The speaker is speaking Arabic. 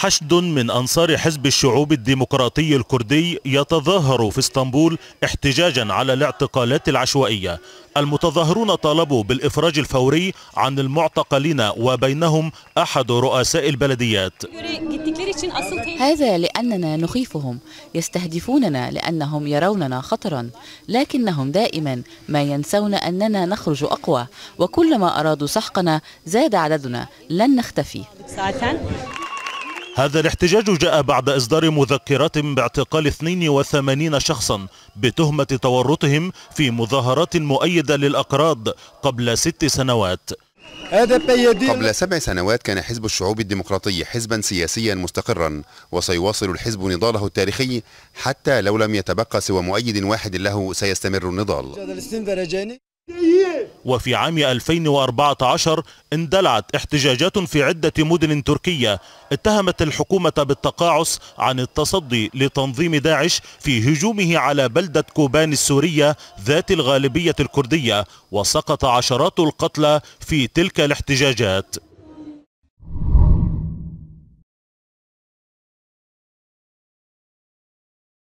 حشد من أنصار حزب الشعوب الديمقراطي الكردي يتظاهر في اسطنبول احتجاجا على الاعتقالات العشوائية المتظاهرون طالبوا بالإفراج الفوري عن المعتقلين وبينهم أحد رؤساء البلديات هذا لأننا نخيفهم يستهدفوننا لأنهم يروننا خطرا لكنهم دائما ما ينسون أننا نخرج أقوى وكلما أرادوا سحقنا زاد عددنا لن نختفي هذا الاحتجاج جاء بعد إصدار مذكرات باعتقال 82 شخصا بتهمة تورطهم في مظاهرات مؤيدة للأقراض قبل ست سنوات قبل سبع سنوات كان حزب الشعوب الديمقراطي حزبا سياسيا مستقرا وسيواصل الحزب نضاله التاريخي حتى لو لم يتبقى سوى مؤيد واحد له سيستمر النضال وفي عام 2014 اندلعت احتجاجات في عدة مدن تركية اتهمت الحكومة بالتقاعس عن التصدي لتنظيم داعش في هجومه على بلدة كوبان السورية ذات الغالبية الكردية وسقط عشرات القتلى في تلك الاحتجاجات